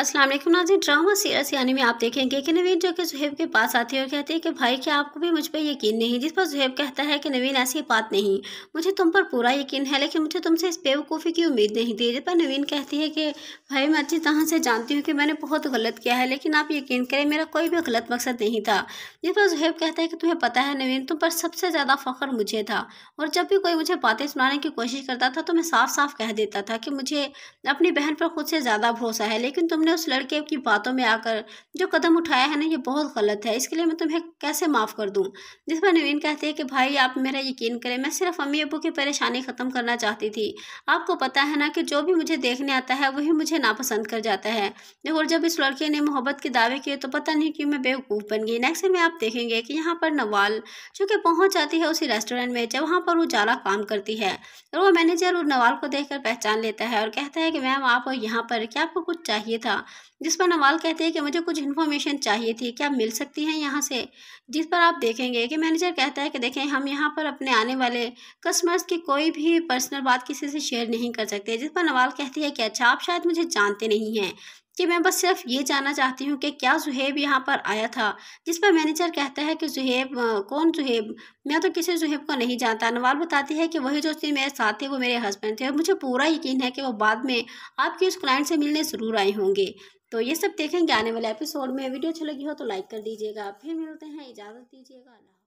अस्सलाम वालेकुम Nazi drama serous यानी में आप देखेंगे कि नवीन जो कि जुहेब के पास आती है और कहती है कि भाई क्या आपको भी मुझ पर यकीन नहीं जिस पर जुहेब कहता है कि नवीन ऐसी बात नहीं मुझे तुम पर पूरा यकीन है लेकिन मुझे तुमसे इस बेवकूफ़ी की उम्मीद नहीं थी जिस पर नवीन कहती है कि भाई मैं अच्छी तरह से जानती हूँ कि मैंने बहुत गलत किया है लेकिन आप यकीन करें मेरा कोई भी गलत मकसद नहीं था जिस पर जुहेब कहता है कि तुम्हें पता है नवीन तुम पर सबसे ज़्यादा फ़ख्र मुझे था और जब भी कोई मुझे बातें सुनाने की कोशिश करता था तो मैं साफ साफ कह देता था कि मुझे अपनी बहन पर खुद से ज़्यादा भरोसा है लेकिन तुम तुमने उस लड़के की बातों में आकर जो कदम उठाया है ना ये बहुत गलत है इसके लिए मैं तुम्हें कैसे माफ़ कर दूँ जिस पर नवीन कहते हैं कि भाई आप मेरा यकीन करें मैं सिर्फ अम्मी अबू की परेशानी ख़त्म करना चाहती थी आपको पता है ना कि जो भी मुझे देखने आता है वही मुझे नापसंद कर जाता है और जब इस लड़के ने मोहब्बत के दावे किए तो पता नहीं क्यों मैं बेवकूफ़ बन गई नेक्स्ट में आप देखेंगे कि यहाँ पर नवाल जो कि पहुँच जाती है उसी रेस्टोरेंट में जब वहाँ पर उजाला काम करती है और वो मैनेजर और नवाल को देख पहचान लेता है और कहता है कि मैम आप यहाँ पर क्या आपको कुछ चाहिए था पूछा जिस पर नवाल कहते हैं कि मुझे कुछ इन्फॉर्मेशन चाहिए थी क्या मिल सकती है यहाँ से जिस पर आप देखेंगे कि मैनेजर कहता है कि देखें हम यहाँ पर अपने आने वाले कस्टमर्स की कोई भी पर्सनल बात किसी से शेयर नहीं कर सकते जिस पर नवाल कहती है कि अच्छा आप शायद मुझे जानते नहीं हैं कि मैं बस सिर्फ ये जानना चाहती हूँ कि क्या जुहेब यहाँ पर आया था जिस पर मैनेजर कहता है कि जुहेब कौन जुहेब मैं तो किसी जुहेब को नहीं जानता नवाल बताती है कि वही जो दिन मेरे साथ थे वो मेरे हस्बैंड थे और मुझे पूरा यकीन है कि वो बाद में आपके उस क्लाइंट से मिलने ज़रूर आए होंगे तो ये सब देखेंगे आने वाले एपिसोड में वीडियो अच्छी लगी हो तो लाइक कर दीजिएगा फिर मिलते हैं इजाज़त दीजिएगा